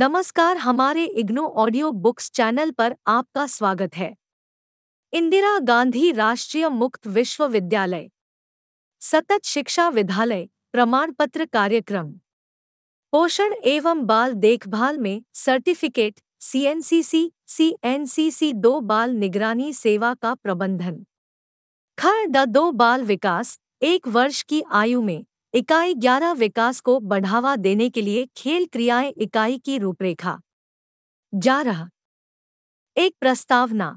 नमस्कार हमारे IGNOU audio books channel पर आपका स्वागत है इंदिरा गांधी राष्ट्रीय मुक्त विश्वविद्यालय सतत शिक्षा विद्यालय प्रमाण पत्र कार्यक्रम पोषण एवं बाल देखभाल में सर्टिफिकेट सीएनसीसी सीएनसीसी दो बाल निगरानी सेवा का प्रबंधन खर द दो बाल विकास एक वर्ष की आयु में इकाई 11 विकास को बढ़ावा देने के लिए खेल क्रियाएं इकाई की रूपरेखा जा रहा एक प्रस्तावना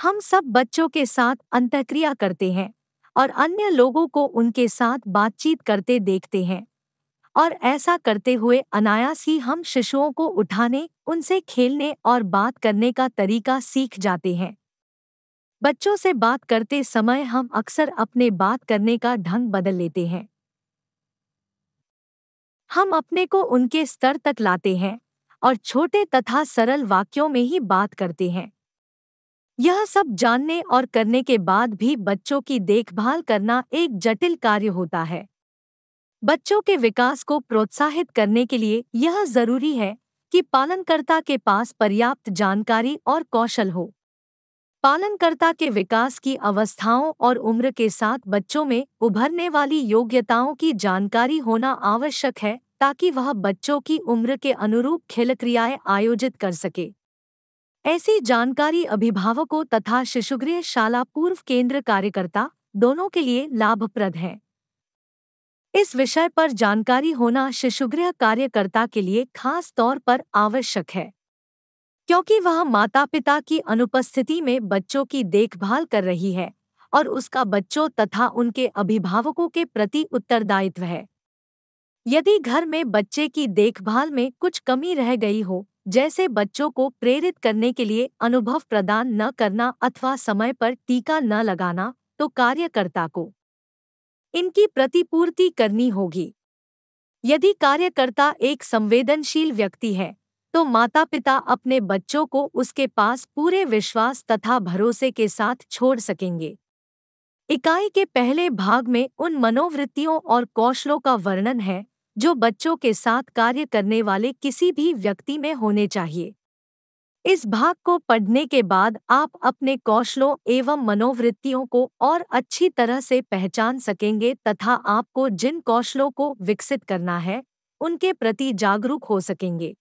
हम सब बच्चों के साथ अंतक्रिया करते हैं और अन्य लोगों को उनके साथ बातचीत करते देखते हैं और ऐसा करते हुए अनायास ही हम शिशुओं को उठाने उनसे खेलने और बात करने का तरीका सीख जाते हैं बच्चों से बात करते समय हम अक्सर अपने बात करने का ढंग बदल लेते हैं हम अपने को उनके स्तर तक लाते हैं और छोटे तथा सरल वाक्यों में ही बात करते हैं यह सब जानने और करने के बाद भी बच्चों की देखभाल करना एक जटिल कार्य होता है बच्चों के विकास को प्रोत्साहित करने के लिए यह जरूरी है कि पालनकर्ता के पास पर्याप्त जानकारी और कौशल हो पालनकर्ता के विकास की अवस्थाओं और उम्र के साथ बच्चों में उभरने वाली योग्यताओं की जानकारी होना आवश्यक है ताकि वह बच्चों की उम्र के अनुरूप खेल क्रियाएं आयोजित कर सके ऐसी जानकारी अभिभावकों तथा शिशुगृह शाला पूर्व केंद्र कार्यकर्ता दोनों के लिए लाभप्रद है इस विषय पर जानकारी होना शिशुगृह कार्यकर्ता के लिए खास तौर पर आवश्यक है क्योंकि वह माता पिता की अनुपस्थिति में बच्चों की देखभाल कर रही है और उसका बच्चों तथा उनके अभिभावकों के प्रति उत्तरदायित्व है यदि घर में बच्चे की देखभाल में कुछ कमी रह गई हो जैसे बच्चों को प्रेरित करने के लिए अनुभव प्रदान न करना अथवा समय पर टीका न लगाना तो कार्यकर्ता को इनकी प्रतिपूर्ति करनी होगी यदि कार्यकर्ता एक संवेदनशील व्यक्ति है तो माता पिता अपने बच्चों को उसके पास पूरे विश्वास तथा भरोसे के साथ छोड़ सकेंगे इकाई के पहले भाग में उन मनोवृत्तियों और कौशलों का वर्णन है जो बच्चों के साथ कार्य करने वाले किसी भी व्यक्ति में होने चाहिए इस भाग को पढ़ने के बाद आप अपने कौशलों एवं मनोवृत्तियों को और अच्छी तरह से पहचान सकेंगे तथा आपको जिन कौशलों को विकसित करना है उनके प्रति जागरूक हो सकेंगे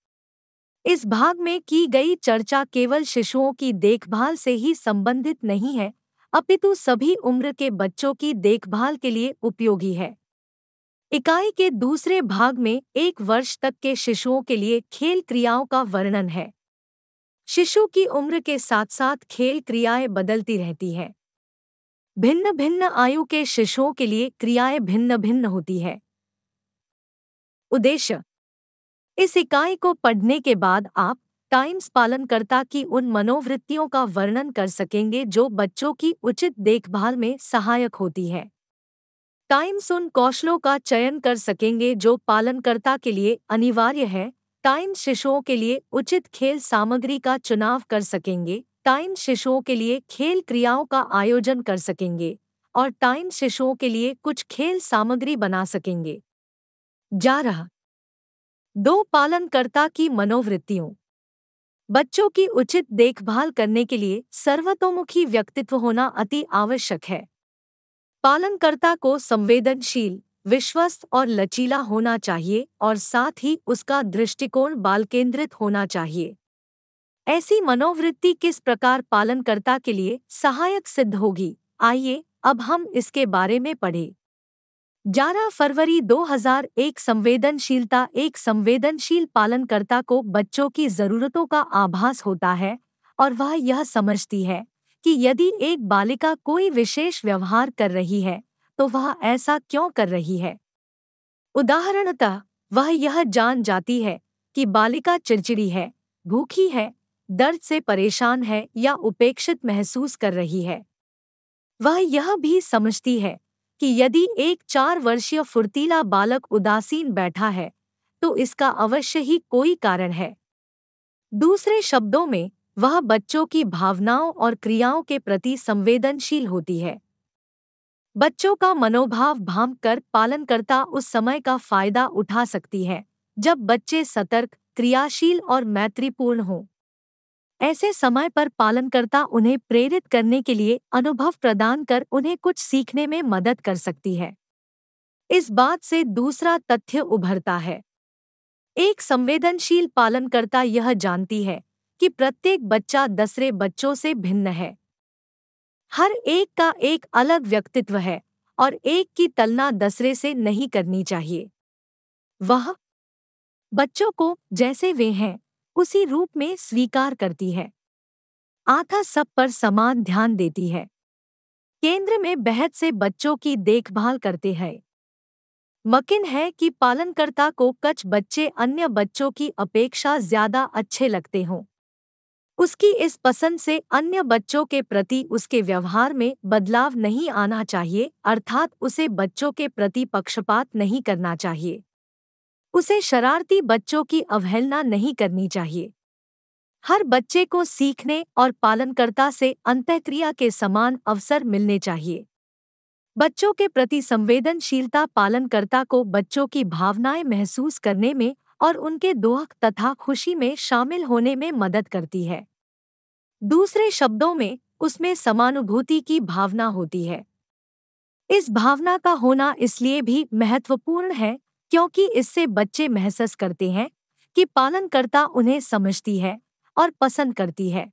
इस भाग में की गई चर्चा केवल शिशुओं की देखभाल से ही संबंधित नहीं है अपितु सभी उम्र के बच्चों की देखभाल के लिए उपयोगी है इकाई के दूसरे भाग में एक वर्ष तक के शिशुओं के लिए खेल क्रियाओं का वर्णन है शिशु की उम्र के साथ साथ खेल क्रियाएं बदलती रहती हैं भिन्न भिन्न आयु के शिशुओं के लिए क्रियाएं भिन्न भिन्न होती है उद्देश्य इस इकाई को पढ़ने के बाद आप टाइम्स पालनकर्ता की उन मनोवृत्तियों का वर्णन कर सकेंगे जो बच्चों की उचित देखभाल में सहायक होती है टाइम्स उन कौशलों का चयन कर सकेंगे जो पालनकर्ता के लिए अनिवार्य है टाइम्स शिशुओं के लिए उचित खेल सामग्री का चुनाव कर सकेंगे टाइम शिशुओं के लिए खेल क्रियाओं का आयोजन कर सकेंगे और टाइम शिशुओं के लिए कुछ खेल सामग्री बना सकेंगे जा रहा दो पालनकर्ता की मनोवृत्तियों बच्चों की उचित देखभाल करने के लिए सर्वतोमुखी व्यक्तित्व होना अति आवश्यक है पालनकर्ता को संवेदनशील विश्वस्त और लचीला होना चाहिए और साथ ही उसका दृष्टिकोण बाल केंद्रित होना चाहिए ऐसी मनोवृत्ति किस प्रकार पालनकर्ता के लिए सहायक सिद्ध होगी आइए अब हम इसके बारे में पढ़ें 11 फरवरी 2001 संवेदनशीलता एक संवेदनशील पालनकर्ता को बच्चों की जरूरतों का आभास होता है और वह यह समझती है कि यदि एक बालिका कोई विशेष व्यवहार कर रही है तो वह ऐसा क्यों कर रही है उदाहरणतः वह यह जान जाती है कि बालिका चिड़चिड़ी है भूखी है दर्द से परेशान है या उपेक्षित महसूस कर रही है वह यह भी समझती है कि यदि एक चार वर्षीय फुर्तीला बालक उदासीन बैठा है तो इसका अवश्य ही कोई कारण है दूसरे शब्दों में वह बच्चों की भावनाओं और क्रियाओं के प्रति संवेदनशील होती है बच्चों का मनोभाव भाम कर पालनकर्ता उस समय का फायदा उठा सकती है जब बच्चे सतर्क क्रियाशील और मैत्रीपूर्ण हों ऐसे समय पर पालनकर्ता उन्हें प्रेरित करने के लिए अनुभव प्रदान कर उन्हें कुछ सीखने में मदद कर सकती है इस बात से दूसरा तथ्य उभरता है एक संवेदनशील पालनकर्ता यह जानती है कि प्रत्येक बच्चा दसरे बच्चों से भिन्न है हर एक का एक अलग व्यक्तित्व है और एक की तलना दसरे से नहीं करनी चाहिए वह बच्चों को जैसे वे हैं उसी रूप में स्वीकार करती है आथा सब पर समान ध्यान देती है केंद्र में बहत से बच्चों की देखभाल करते हैं मकिन है कि पालनकर्ता को कच्छ बच्चे अन्य बच्चों की अपेक्षा ज्यादा अच्छे लगते हों उसकी इस पसंद से अन्य बच्चों के प्रति उसके व्यवहार में बदलाव नहीं आना चाहिए अर्थात उसे बच्चों के प्रति पक्षपात नहीं करना चाहिए उसे शरारती बच्चों की अवहेलना नहीं करनी चाहिए हर बच्चे को सीखने और पालनकर्ता से अंतःक्रिया के समान अवसर मिलने चाहिए बच्चों के प्रति संवेदनशीलता पालनकर्ता को बच्चों की भावनाएं महसूस करने में और उनके दुख तथा खुशी में शामिल होने में मदद करती है दूसरे शब्दों में उसमें समानुभूति की भावना होती है इस भावना का होना इसलिए भी महत्वपूर्ण है क्योंकि इससे बच्चे महसूस करते हैं कि पालनकर्ता उन्हें समझती है और पसंद करती है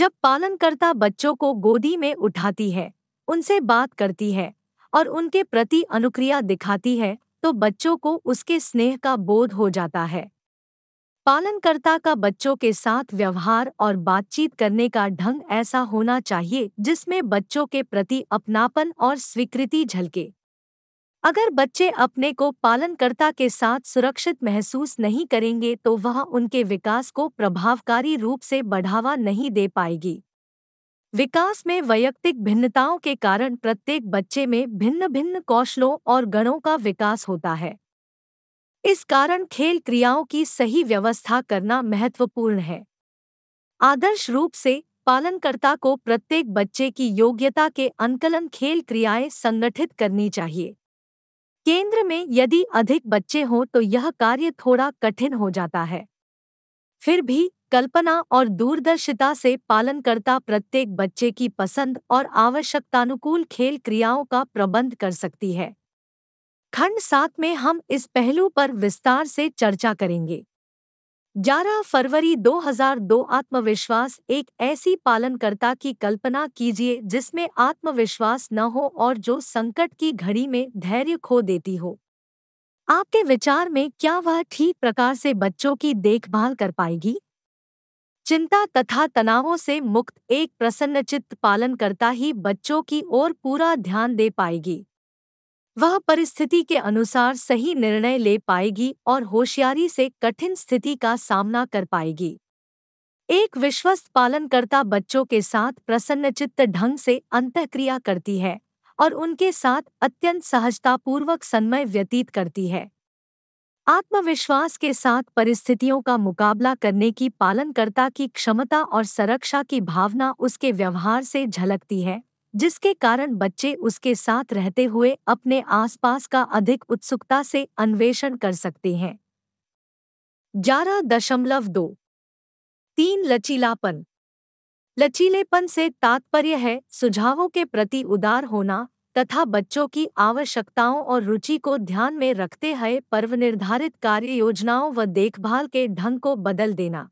जब पालनकर्ता बच्चों को गोदी में उठाती है उनसे बात करती है और उनके प्रति अनुक्रिया दिखाती है तो बच्चों को उसके स्नेह का बोध हो जाता है पालनकर्ता का बच्चों के साथ व्यवहार और बातचीत करने का ढंग ऐसा होना चाहिए जिसमें बच्चों के प्रति अपनापन और स्वीकृति झलके अगर बच्चे अपने को पालनकर्ता के साथ सुरक्षित महसूस नहीं करेंगे तो वह उनके विकास को प्रभावकारी रूप से बढ़ावा नहीं दे पाएगी विकास में वैयक्तिक भिन्नताओं के कारण प्रत्येक बच्चे में भिन्न भिन्न कौशलों और गणों का विकास होता है इस कारण खेल क्रियाओं की सही व्यवस्था करना महत्वपूर्ण है आदर्श रूप से पालनकर्ता को प्रत्येक बच्चे की योग्यता के अनकलन खेल क्रियाएं संगठित करनी चाहिए केंद्र में यदि अधिक बच्चे हों तो यह कार्य थोड़ा कठिन हो जाता है फिर भी कल्पना और दूरदर्शिता से पालनकर्ता प्रत्येक बच्चे की पसंद और आवश्यकतानुकूल खेल क्रियाओं का प्रबंध कर सकती है खंड सात में हम इस पहलू पर विस्तार से चर्चा करेंगे 11 फरवरी 2002 आत्मविश्वास एक ऐसी पालनकर्ता की कल्पना कीजिए जिसमें आत्मविश्वास न हो और जो संकट की घड़ी में धैर्य खो देती हो आपके विचार में क्या वह ठीक प्रकार से बच्चों की देखभाल कर पाएगी चिंता तथा तनावों से मुक्त एक प्रसन्नचित्त पालनकर्ता ही बच्चों की ओर पूरा ध्यान दे पाएगी वह परिस्थिति के अनुसार सही निर्णय ले पाएगी और होशियारी से कठिन स्थिति का सामना कर पाएगी एक विश्वस्त पालनकर्ता बच्चों के साथ प्रसन्नचित्त ढंग से अंतक्रिया करती है और उनके साथ अत्यंत सहजतापूर्वक सन्मय व्यतीत करती है आत्मविश्वास के साथ परिस्थितियों का मुकाबला करने की पालनकर्ता की क्षमता और संरक्षा की भावना उसके व्यवहार से झलकती है जिसके कारण बच्चे उसके साथ रहते हुए अपने आसपास का अधिक उत्सुकता से अन्वेषण कर सकते हैं ग्यारह दशमलव दो तीन लचीलापन लचीलेपन से तात्पर्य है सुझावों के प्रति उदार होना तथा बच्चों की आवश्यकताओं और रुचि को ध्यान में रखते हुए पर्व निर्धारित कार्य योजनाओं व देखभाल के ढंग को बदल देना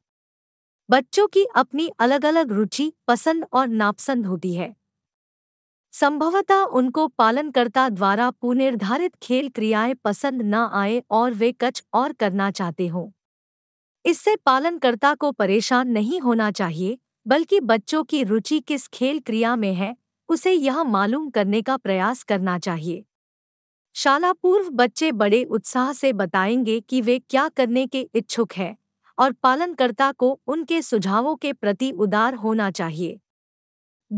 बच्चों की अपनी अलग अलग रुचि पसंद और नापसंद होती है संभवतः उनको पालनकर्ता द्वारा पुनिर्धारित खेल क्रियाएं पसंद न आए और वे कुछ और करना चाहते हों इससे पालनकर्ता को परेशान नहीं होना चाहिए बल्कि बच्चों की रुचि किस खेल क्रिया में है उसे यह मालूम करने का प्रयास करना चाहिए शाला पूर्व बच्चे बड़े उत्साह से बताएंगे कि वे क्या करने के इच्छुक हैं और पालनकर्ता को उनके सुझावों के प्रति उदार होना चाहिए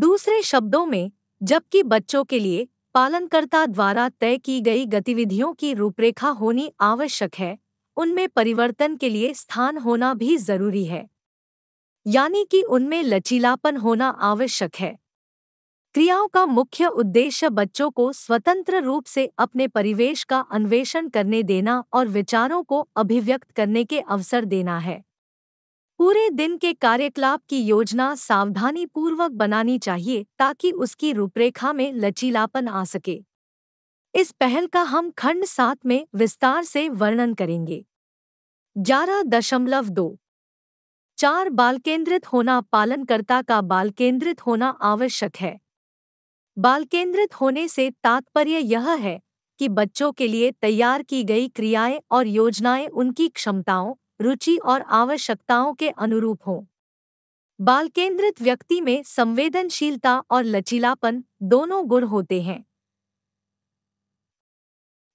दूसरे शब्दों में जबकि बच्चों के लिए पालनकर्ता द्वारा तय की गई गतिविधियों की रूपरेखा होनी आवश्यक है उनमें परिवर्तन के लिए स्थान होना भी जरूरी है यानी कि उनमें लचीलापन होना आवश्यक है क्रियाओं का मुख्य उद्देश्य बच्चों को स्वतंत्र रूप से अपने परिवेश का अन्वेषण करने देना और विचारों को अभिव्यक्त करने के अवसर देना है पूरे दिन के कार्यकलाप की योजना सावधानी पूर्वक बनानी चाहिए ताकि उसकी रूपरेखा में लचीलापन आ सके इस पहल का हम खंड सात में विस्तार से वर्णन करेंगे ग्यारह दशमलव दो चार बाल केंद्रित होना पालनकर्ता का बाल केंद्रित होना आवश्यक है बाल केंद्रित होने से तात्पर्य यह है कि बच्चों के लिए तैयार की गई क्रियाएं और योजनाएं उनकी क्षमताओं रुचि और आवश्यकताओं के अनुरूप हों बाल केंद्रित व्यक्ति में संवेदनशीलता और लचीलापन दोनों गुण होते हैं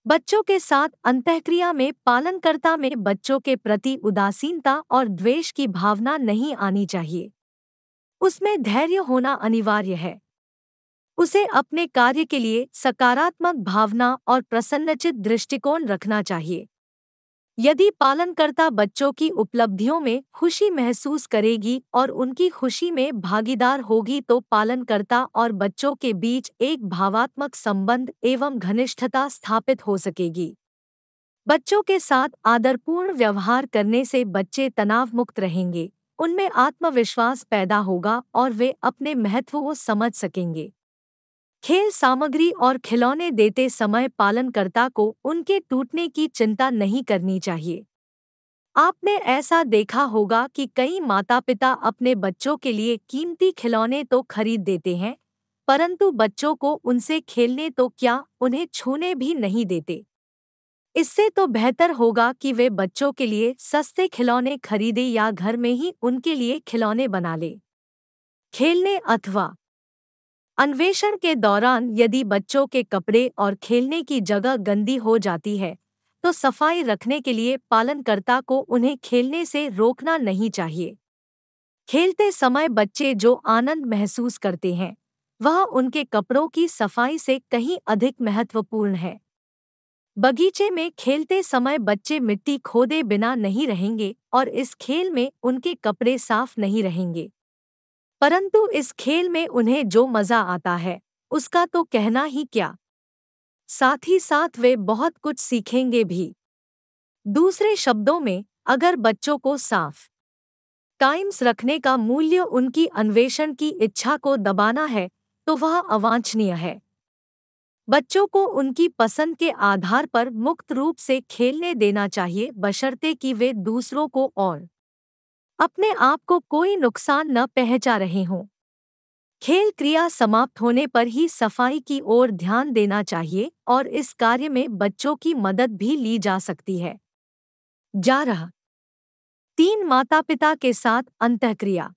बच्चों के साथ अंतःक्रिया में पालनकर्ता में बच्चों के प्रति उदासीनता और द्वेष की भावना नहीं आनी चाहिए उसमें धैर्य होना अनिवार्य है उसे अपने कार्य के लिए सकारात्मक भावना और प्रसन्नचित दृष्टिकोण रखना चाहिए यदि पालनकर्ता बच्चों की उपलब्धियों में खुशी महसूस करेगी और उनकी खुशी में भागीदार होगी तो पालनकर्ता और बच्चों के बीच एक भावात्मक संबंध एवं घनिष्ठता स्थापित हो सकेगी बच्चों के साथ आदरपूर्ण व्यवहार करने से बच्चे तनाव मुक्त रहेंगे उनमें आत्मविश्वास पैदा होगा और वे अपने महत्व को समझ सकेंगे खेल सामग्री और खिलौने देते समय पालनकर्ता को उनके टूटने की चिंता नहीं करनी चाहिए आपने ऐसा देखा होगा कि कई माता पिता अपने बच्चों के लिए कीमती खिलौने तो खरीद देते हैं परंतु बच्चों को उनसे खेलने तो क्या उन्हें छूने भी नहीं देते इससे तो बेहतर होगा कि वे बच्चों के लिए सस्ते खिलौने खरीदे या घर में ही उनके लिए खिलौने बना ले खेलने अथवा अन्वेषण के दौरान यदि बच्चों के कपड़े और खेलने की जगह गंदी हो जाती है तो सफाई रखने के लिए पालनकर्ता को उन्हें खेलने से रोकना नहीं चाहिए खेलते समय बच्चे जो आनंद महसूस करते हैं वह उनके कपड़ों की सफाई से कहीं अधिक महत्वपूर्ण है बगीचे में खेलते समय बच्चे मिट्टी खोदे बिना नहीं रहेंगे और इस खेल में उनके कपड़े साफ नहीं रहेंगे परंतु इस खेल में उन्हें जो मजा आता है उसका तो कहना ही क्या साथ ही साथ वे बहुत कुछ सीखेंगे भी दूसरे शब्दों में अगर बच्चों को साफ टाइम्स रखने का मूल्य उनकी अन्वेषण की इच्छा को दबाना है तो वह अवांछनीय है बच्चों को उनकी पसंद के आधार पर मुक्त रूप से खेलने देना चाहिए बशर्ते कि वे दूसरों को और अपने आप को कोई नुकसान न पहचा रहे हों खेल क्रिया समाप्त होने पर ही सफाई की ओर ध्यान देना चाहिए और इस कार्य में बच्चों की मदद भी ली जा सकती है जा रहा तीन माता पिता के साथ अंतक्रिया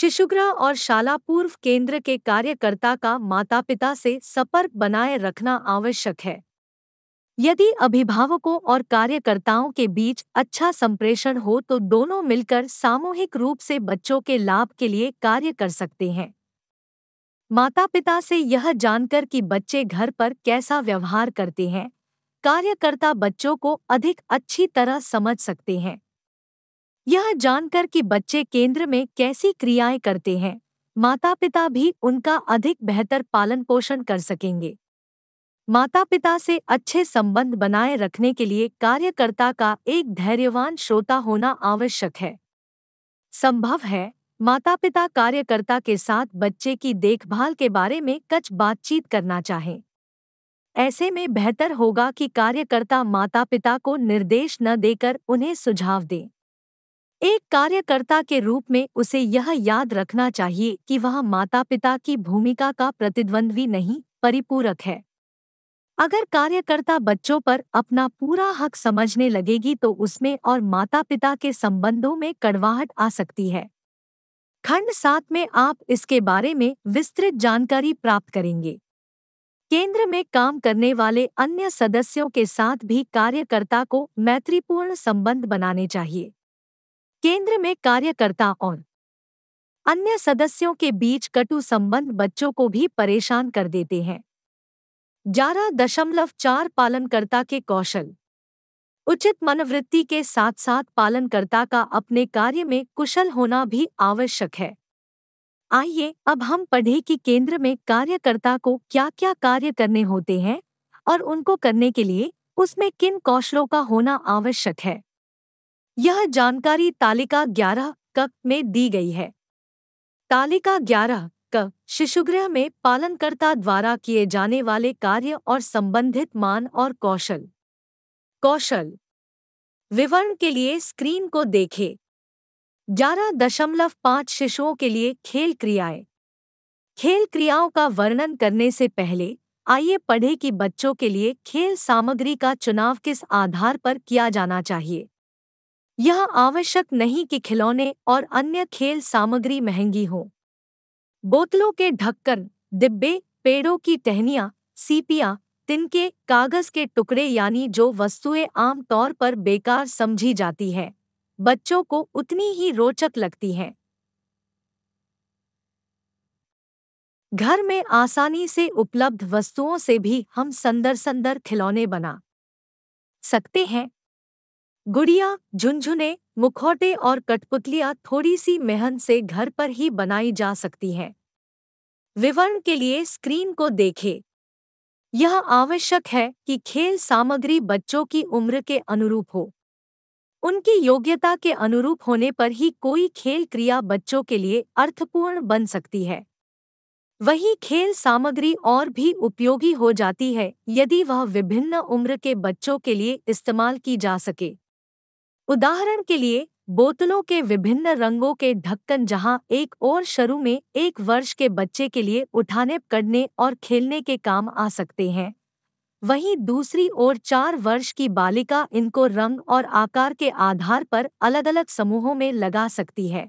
शिशुग्रह और शाला पूर्व केंद्र के कार्यकर्ता का माता पिता से संपर्क बनाए रखना आवश्यक है यदि अभिभावकों और कार्यकर्ताओं के बीच अच्छा संप्रेषण हो तो दोनों मिलकर सामूहिक रूप से बच्चों के लाभ के लिए कार्य कर सकते हैं माता पिता से यह जानकर कि बच्चे घर पर कैसा व्यवहार करते हैं कार्यकर्ता बच्चों को अधिक अच्छी तरह समझ सकते हैं यह जानकर कि बच्चे केंद्र में कैसी क्रियाएं करते हैं माता पिता भी उनका अधिक बेहतर पालन पोषण कर सकेंगे माता पिता से अच्छे संबंध बनाए रखने के लिए कार्यकर्ता का एक धैर्यवान श्रोता होना आवश्यक है संभव है माता पिता कार्यकर्ता के साथ बच्चे की देखभाल के बारे में कच बातचीत करना चाहें ऐसे में बेहतर होगा कि कार्यकर्ता माता पिता को निर्देश न देकर उन्हें सुझाव दें एक कार्यकर्ता के रूप में उसे यह याद रखना चाहिए कि वह माता पिता की भूमिका का प्रतिद्वंद्वी नहीं परिपूरक है अगर कार्यकर्ता बच्चों पर अपना पूरा हक समझने लगेगी तो उसमें और माता पिता के संबंधों में कड़वाहट आ सकती है खंड सात में आप इसके बारे में विस्तृत जानकारी प्राप्त करेंगे केंद्र में काम करने वाले अन्य सदस्यों के साथ भी कार्यकर्ता को मैत्रीपूर्ण संबंध बनाने चाहिए केंद्र में कार्यकर्ता और अन्य सदस्यों के बीच कटु संबंध बच्चों को भी परेशान कर देते हैं ग्यारह दशमलव चार पालनकर्ता के कौशल उचित मनोवृत्ति के साथ साथ पालनकर्ता का अपने कार्य में कुशल होना भी आवश्यक है आइए अब हम पढ़े कि केंद्र में कार्यकर्ता को क्या क्या कार्य करने होते हैं और उनको करने के लिए उसमें किन कौशलों का होना आवश्यक है यह जानकारी तालिका ग्यारह कक में दी गई है तालिका ग्यारह क शिशुगृह में पालनकर्ता द्वारा किए जाने वाले कार्य और संबंधित मान और कौशल कौशल विवरण के लिए स्क्रीन को देखें ग्यारह दशमलव पाँच शिशुओं के लिए खेल क्रियाएं खेल क्रियाओं का वर्णन करने से पहले आइए पढ़ें कि बच्चों के लिए खेल सामग्री का चुनाव किस आधार पर किया जाना चाहिए यह आवश्यक नहीं कि खिलौने और अन्य खेल सामग्री महंगी हो बोतलों के ढक्कन डिब्बे पेड़ों की टहनिया सीपियाँ तिनके कागज के टुकड़े यानी जो वस्तुएं आमतौर पर बेकार समझी जाती हैं बच्चों को उतनी ही रोचक लगती हैं घर में आसानी से उपलब्ध वस्तुओं से भी हम सुंदर सुंदर खिलौने बना सकते हैं गुड़िया झुंझुने मुखौटे और कठपुतलियाँ थोड़ी सी मेहनत से घर पर ही बनाई जा सकती हैं विवरण के लिए स्क्रीन को देखें यह आवश्यक है कि खेल सामग्री बच्चों की उम्र के अनुरूप हो उनकी योग्यता के अनुरूप होने पर ही कोई खेल क्रिया बच्चों के लिए अर्थपूर्ण बन सकती है वही खेल सामग्री और भी उपयोगी हो जाती है यदि वह विभिन्न उम्र के बच्चों के लिए इस्तेमाल की जा सके उदाहरण के लिए बोतलों के विभिन्न रंगों के ढक्कन जहां एक और शुरू में एक वर्ष के बच्चे के लिए उठाने पकड़ने और खेलने के काम आ सकते हैं वहीं दूसरी ओर चार वर्ष की बालिका इनको रंग और आकार के आधार पर अलग अलग समूहों में लगा सकती है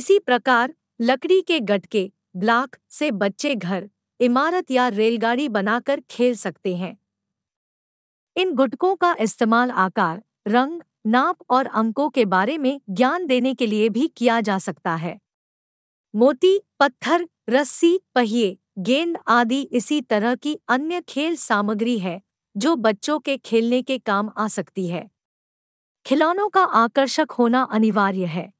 इसी प्रकार लकड़ी के गटके ब्लाक से बच्चे घर इमारत या रेलगाड़ी बनाकर खेल सकते हैं इन गुटकों का इस्तेमाल आकार रंग नाप और अंकों के बारे में ज्ञान देने के लिए भी किया जा सकता है मोती पत्थर रस्सी पहिए गेंद आदि इसी तरह की अन्य खेल सामग्री है जो बच्चों के खेलने के काम आ सकती है खिलौनों का आकर्षक होना अनिवार्य है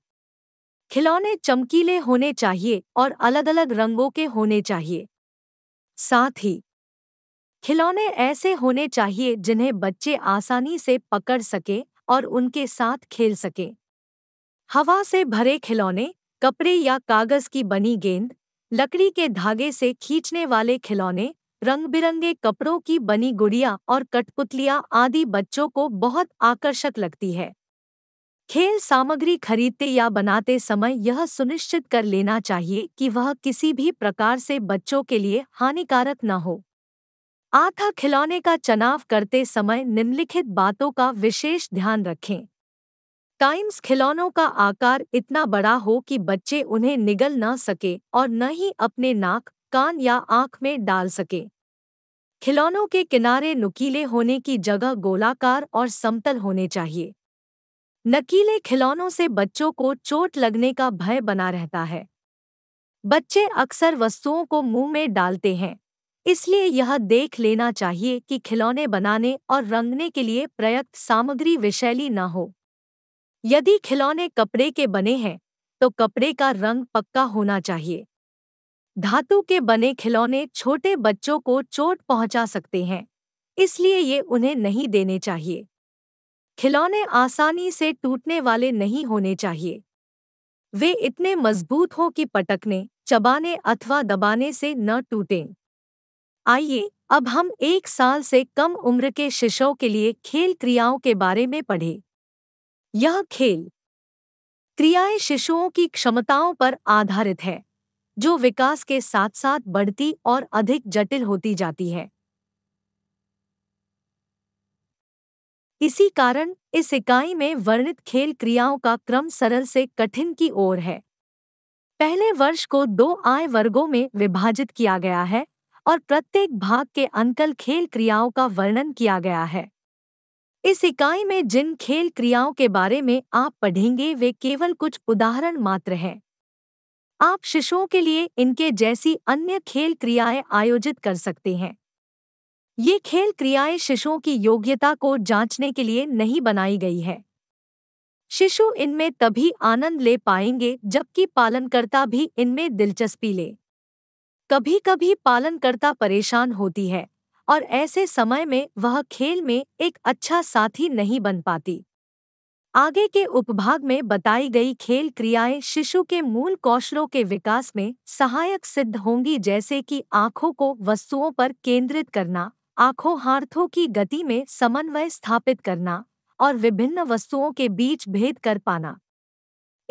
खिलौने चमकीले होने चाहिए और अलग अलग रंगों के होने चाहिए साथ ही खिलौने ऐसे होने चाहिए जिन्हें बच्चे आसानी से पकड़ सके और उनके साथ खेल सकें हवा से भरे खिलौने कपड़े या कागज की बनी गेंद लकड़ी के धागे से खींचने वाले खिलौने रंग बिरंगे कपड़ों की बनी गुड़िया और कठपुतलियां आदि बच्चों को बहुत आकर्षक लगती है खेल सामग्री खरीदते या बनाते समय यह सुनिश्चित कर लेना चाहिए कि वह किसी भी प्रकार से बच्चों के लिए हानिकारक न हो आथा खिलौने का चुनाव करते समय निम्नलिखित बातों का विशेष ध्यान रखें टाइम्स खिलौनों का आकार इतना बड़ा हो कि बच्चे उन्हें निगल न सके और न ही अपने नाक कान या आंख में डाल सके खिलौनों के किनारे नुकीले होने की जगह गोलाकार और समतल होने चाहिए नकीले खिलौनों से बच्चों को चोट लगने का भय बना रहता है बच्चे अक्सर वस्तुओं को मुंह में डालते हैं इसलिए यह देख लेना चाहिए कि खिलौने बनाने और रंगने के लिए प्रयुक्त सामग्री विशैली न हो यदि खिलौने कपड़े के बने हैं तो कपड़े का रंग पक्का होना चाहिए धातु के बने खिलौने छोटे बच्चों को चोट पहुंचा सकते हैं इसलिए ये उन्हें नहीं देने चाहिए खिलौने आसानी से टूटने वाले नहीं होने चाहिए वे इतने मजबूत हों कि पटकने चबाने अथवा दबाने से न टूटें आइए अब हम एक साल से कम उम्र के शिशुओं के लिए खेल क्रियाओं के बारे में पढ़ें यह खेल क्रियाएं शिशुओं की क्षमताओं पर आधारित है जो विकास के साथ साथ बढ़ती और अधिक जटिल होती जाती है इसी कारण इस इकाई में वर्णित खेल क्रियाओं का क्रम सरल से कठिन की ओर है पहले वर्ष को दो आय वर्गों में विभाजित किया गया है और प्रत्येक भाग के अंकल खेल क्रियाओं का वर्णन किया गया है इस इकाई में जिन खेल क्रियाओं के बारे में आप पढ़ेंगे वे केवल कुछ उदाहरण मात्र हैं आप शिशुओं के लिए इनके जैसी अन्य खेल क्रियाएं आयोजित कर सकते हैं ये खेल क्रियाएं शिशुओं की योग्यता को जांचने के लिए नहीं बनाई गई है शिशु इनमें तभी आनंद ले पाएंगे जबकि पालनकर्ता भी इनमें दिलचस्पी ले कभी कभी पालनकर्ता परेशान होती है और ऐसे समय में वह खेल में एक अच्छा साथी नहीं बन पाती आगे के उपभाग में बताई गई खेल क्रियाएं शिशु के मूल कौशलों के विकास में सहायक सिद्ध होंगी जैसे कि आंखों को वस्तुओं पर केंद्रित करना आंखों हार्थों की गति में समन्वय स्थापित करना और विभिन्न वस्तुओं के बीच भेद कर पाना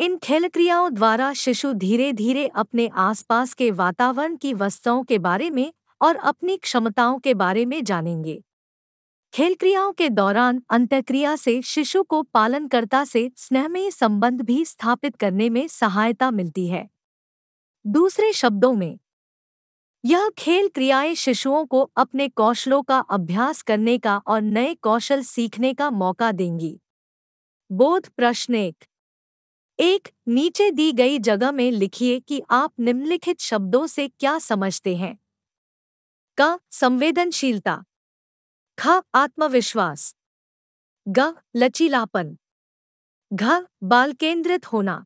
इन खेल क्रियाओं द्वारा शिशु धीरे धीरे अपने आसपास के वातावरण की वस्तुओं के बारे में और अपनी क्षमताओं के बारे में जानेंगे खेल क्रियाओं के दौरान अंत्यक्रिया से शिशु को पालनकर्ता से स्नेहमय संबंध भी स्थापित करने में सहायता मिलती है दूसरे शब्दों में यह खेल क्रियाएं शिशुओं को अपने कौशलों का अभ्यास करने का और नए कौशल सीखने का मौका देंगी बोध प्रश्न एक एक नीचे दी गई जगह में लिखिए कि आप निम्नलिखित शब्दों से क्या समझते हैं क संवेदनशीलता ख आत्मविश्वास ग लचीलापन घ बाल केंद्रित होना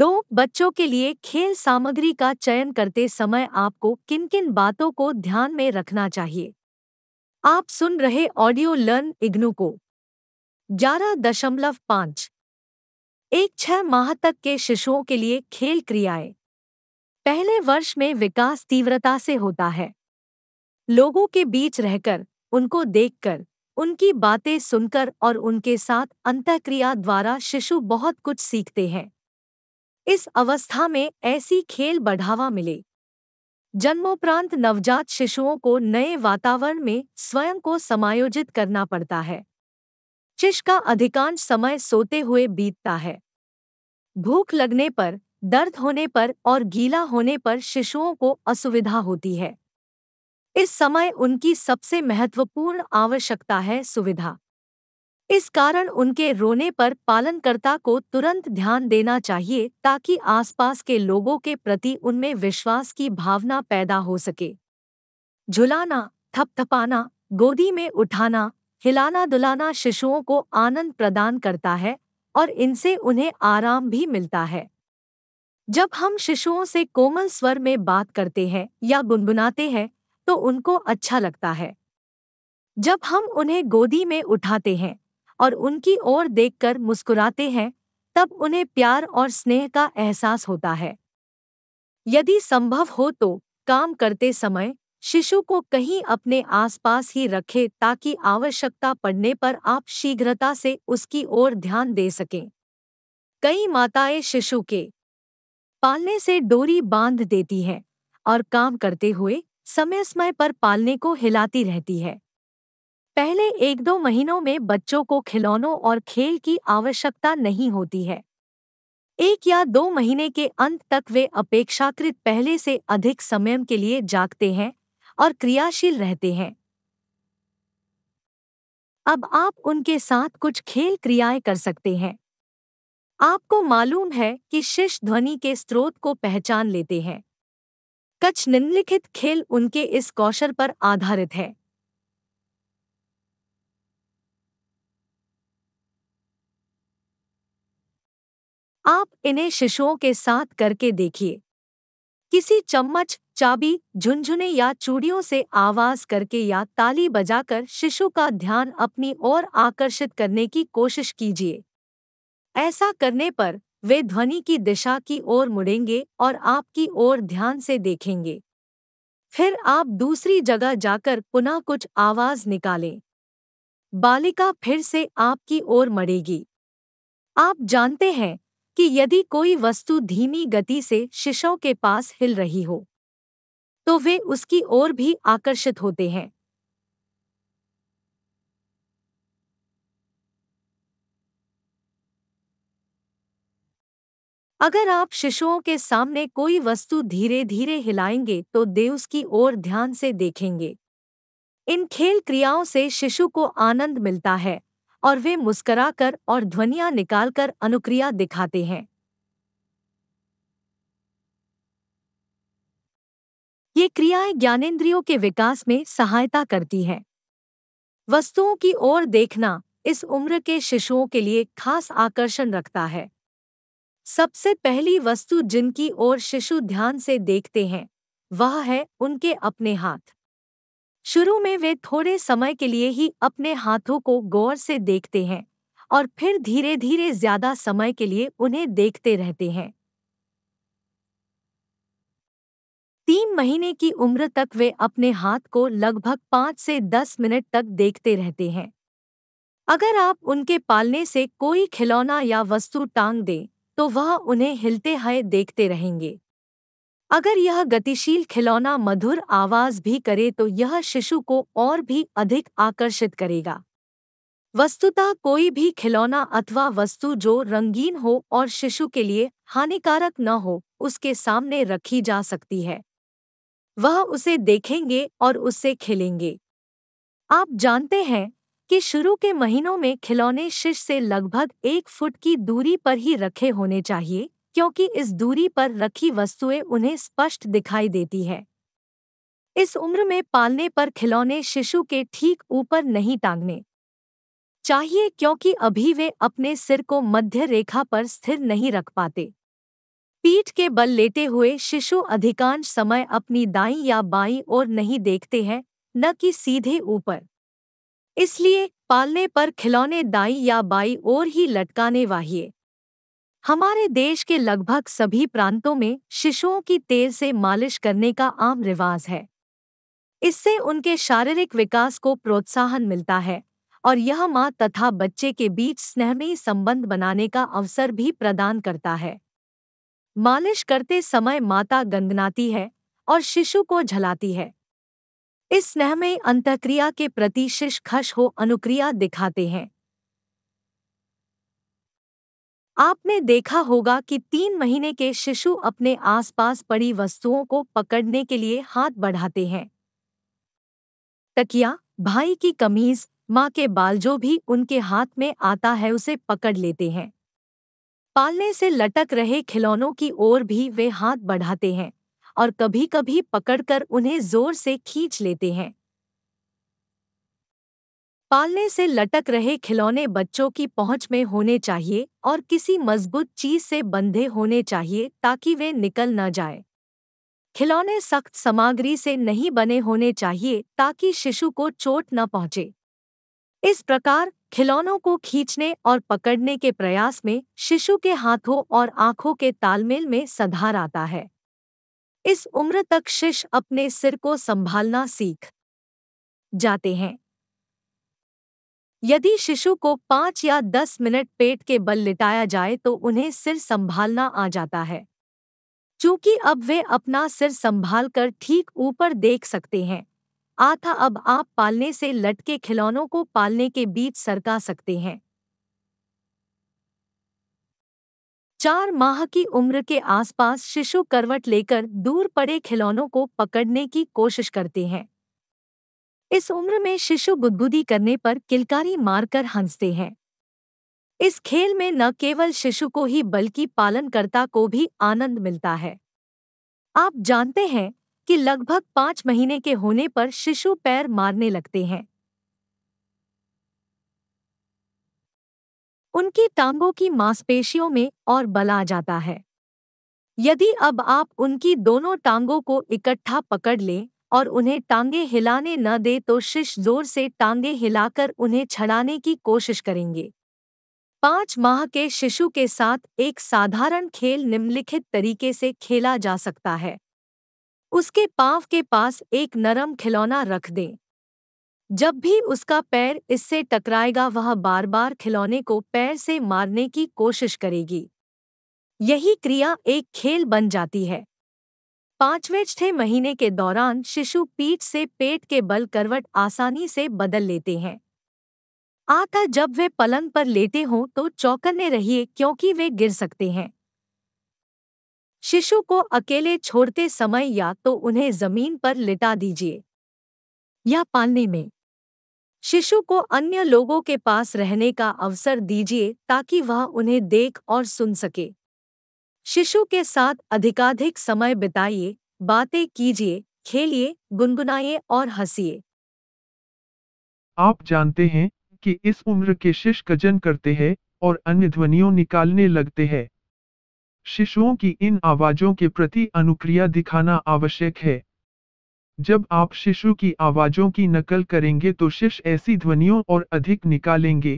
दो बच्चों के लिए खेल सामग्री का चयन करते समय आपको किन किन बातों को ध्यान में रखना चाहिए आप सुन रहे ऑडियो लर्न इग्नू को ग्यारह दशमलव पाँच एक छह माह तक के शिशुओं के लिए खेल क्रियाएं पहले वर्ष में विकास तीव्रता से होता है लोगों के बीच रहकर उनको देखकर उनकी बातें सुनकर और उनके साथ अंतक्रिया द्वारा शिशु बहुत कुछ सीखते हैं इस अवस्था में ऐसी खेल बढ़ावा मिले जन्मोपरांत नवजात शिशुओं को नए वातावरण में स्वयं को समायोजित करना पड़ता है चिश का अधिकांश समय सोते हुए बीतता है भूख लगने पर दर्द होने पर और गीला होने पर शिशुओं को असुविधा होती है इस समय उनकी सबसे महत्वपूर्ण आवश्यकता है सुविधा इस कारण उनके रोने पर पालनकर्ता को तुरंत ध्यान देना चाहिए ताकि आसपास के लोगों के प्रति उनमें विश्वास की भावना पैदा हो सके झुलाना थपथपाना गोदी में उठाना हिलाना दुलाना शिशुओं को आनंद प्रदान करता है और इनसे उन्हें आराम भी मिलता है जब हम शिशुओं से कोमल स्वर में बात करते हैं या गुनगुनाते हैं तो उनको अच्छा लगता है जब हम उन्हें गोदी में उठाते हैं और उनकी ओर देखकर मुस्कुराते हैं तब उन्हें प्यार और स्नेह का एहसास होता है यदि संभव हो तो काम करते समय शिशु को कहीं अपने आसपास ही रखें ताकि आवश्यकता पड़ने पर आप शीघ्रता से उसकी ओर ध्यान दे सकें कई माताएं शिशु के पालने से डोरी बांध देती हैं और काम करते हुए समय समय पर पालने को हिलाती रहती है पहले एक दो महीनों में बच्चों को खिलौनों और खेल की आवश्यकता नहीं होती है एक या दो महीने के अंत तक वे अपेक्षाकृत पहले से अधिक समय के लिए जागते हैं और क्रियाशील रहते हैं अब आप उनके साथ कुछ खेल क्रियाएं कर सकते हैं आपको मालूम है कि शिश ध्वनि के स्रोत को पहचान लेते हैं कच्छ निम्नलिखित खेल उनके इस कौशल पर आधारित है आप इन्हें शिशुओं के साथ करके देखिए किसी चम्मच चाबी झुंझुने या चूड़ियों से आवाज करके या ताली बजाकर शिशु का ध्यान अपनी ओर आकर्षित करने की कोशिश कीजिए ऐसा करने पर वे ध्वनि की दिशा की ओर मुड़ेंगे और आपकी ओर ध्यान से देखेंगे फिर आप दूसरी जगह जाकर पुनः कुछ आवाज निकालें बालिका फिर से आपकी ओर मड़ेगी आप जानते हैं कि यदि कोई वस्तु धीमी गति से शिशों के पास हिल रही हो तो वे उसकी ओर भी आकर्षित होते हैं अगर आप शिशुओं के सामने कोई वस्तु धीरे धीरे हिलाएंगे तो देव उसकी ओर ध्यान से देखेंगे इन खेल क्रियाओं से शिशु को आनंद मिलता है और वे मुस्कुराकर और ध्वनियां निकालकर अनुक्रिया दिखाते हैं ये क्रियाएं ज्ञानेन्द्रियों के विकास में सहायता करती हैं वस्तुओं की ओर देखना इस उम्र के शिशुओं के लिए खास आकर्षण रखता है सबसे पहली वस्तु जिनकी ओर शिशु ध्यान से देखते हैं वह है उनके अपने हाथ शुरू में वे थोड़े समय के लिए ही अपने हाथों को गौर से देखते हैं और फिर धीरे धीरे ज्यादा समय के लिए उन्हें देखते रहते हैं तीन महीने की उम्र तक वे अपने हाथ को लगभग पाँच से दस मिनट तक देखते रहते हैं अगर आप उनके पालने से कोई खिलौना या वस्तु टांग दें तो वह उन्हें हिलते हुए देखते रहेंगे अगर यह गतिशील खिलौना मधुर आवाज भी करे तो यह शिशु को और भी अधिक आकर्षित करेगा वस्तुतः कोई भी खिलौना अथवा वस्तु जो रंगीन हो और शिशु के लिए हानिकारक न हो उसके सामने रखी जा सकती है वह उसे देखेंगे और उससे खेलेंगे आप जानते हैं कि शुरू के महीनों में खिलौने शिश से लगभग एक फुट की दूरी पर ही रखे होने चाहिए क्योंकि इस दूरी पर रखी वस्तुएं उन्हें स्पष्ट दिखाई देती है इस उम्र में पालने पर खिलौने शिशु के ठीक ऊपर नहीं टांगने चाहिए क्योंकि अभी वे अपने सिर को मध्य रेखा पर स्थिर नहीं रख पाते पीठ के बल लेटे हुए शिशु अधिकांश समय अपनी दाई या बाई और नहीं देखते हैं न कि सीधे ऊपर इसलिए पालने पर खिलौने दाई या बाई और ही लटकाने वाहिए हमारे देश के लगभग सभी प्रांतों में शिशुओं की तेल से मालिश करने का आम रिवाज है इससे उनके शारीरिक विकास को प्रोत्साहन मिलता है और यह माँ तथा बच्चे के बीच स्नेहमयी संबंध बनाने का अवसर भी प्रदान करता है मालिश करते समय माता गंगनाती है और शिशु को झलाती है इस स्नेह में अंतक्रिया के प्रति शिश खश हो अनुक्रिया दिखाते हैं आपने देखा होगा कि तीन महीने के शिशु अपने आसपास पड़ी वस्तुओं को पकड़ने के लिए हाथ बढ़ाते हैं तकिया भाई की कमीज माँ के बाल जो भी उनके हाथ में आता है उसे पकड़ लेते हैं पालने से लटक रहे खिलौनों की ओर भी वे हाथ बढ़ाते हैं और कभी कभी पकड़कर उन्हें जोर से खींच लेते हैं पालने से लटक रहे खिलौने बच्चों की पहुंच में होने चाहिए और किसी मजबूत चीज से बंधे होने चाहिए ताकि वे निकल न जाए खिलौने सख्त सामग्री से नहीं बने होने चाहिए ताकि शिशु को चोट न पहुंचे इस प्रकार खिलौनों को खींचने और पकड़ने के प्रयास में शिशु के हाथों और आंखों के तालमेल में सधार आता है इस उम्र तक शिश अपने सिर को संभालना सीख जाते हैं यदि शिशु को पांच या दस मिनट पेट के बल लिटाया जाए तो उन्हें सिर संभालना आ जाता है चूंकि अब वे अपना सिर संभालकर ठीक ऊपर देख सकते हैं आता अब आप पालने से लटके खिलौनों को पालने के बीच सरका सकते हैं चार माह की उम्र के आसपास शिशु करवट लेकर दूर पड़े खिलौनों को पकड़ने की कोशिश करते हैं इस उम्र में शिशु बुदबुदी करने पर किलकारी मारकर हंसते हैं इस खेल में न केवल शिशु को ही बल्कि पालनकर्ता को भी आनंद मिलता है आप जानते हैं कि लगभग पांच महीने के होने पर शिशु पैर मारने लगते हैं उनकी टांगों की मांसपेशियों में और बल आ जाता है यदि अब आप उनकी दोनों टांगों को इकट्ठा पकड़ लें और उन्हें टांगे हिलाने न दे तो शिश जोर से टांगे हिलाकर उन्हें छड़ाने की कोशिश करेंगे पांच माह के शिशु के साथ एक साधारण खेल निम्नलिखित तरीके से खेला जा सकता है उसके पाँव के पास एक नरम खिलौना रख दें जब भी उसका पैर इससे टकराएगा वह बार बार खिलौने को पैर से मारने की कोशिश करेगी यही क्रिया एक खेल बन जाती है पांचवें छठे महीने के दौरान शिशु पीठ से पेट के बल करवट आसानी से बदल लेते हैं आता जब वे पलंग पर लेटे हों तो चौकन्ने रहिए क्योंकि वे गिर सकते हैं शिशु को अकेले छोड़ते समय या तो उन्हें जमीन पर लिटा दीजिए या पालने में शिशु को अन्य लोगों के पास रहने का अवसर दीजिए ताकि वह उन्हें देख और सुन सके शिशु के साथ अधिकाधिक समय बिताइए बातें कीजिए खेलिए गुनगुनाइए और हंसिए आप जानते हैं कि इस उम्र के शिश कजन करते हैं और अन्य ध्वनियों निकालने लगते हैं शिशुओं की इन आवाजों के प्रति अनुक्रिया दिखाना आवश्यक है जब आप शिशु की आवाजों की नकल करेंगे तो शिश ऐसी ध्वनियों और अधिक निकालेंगे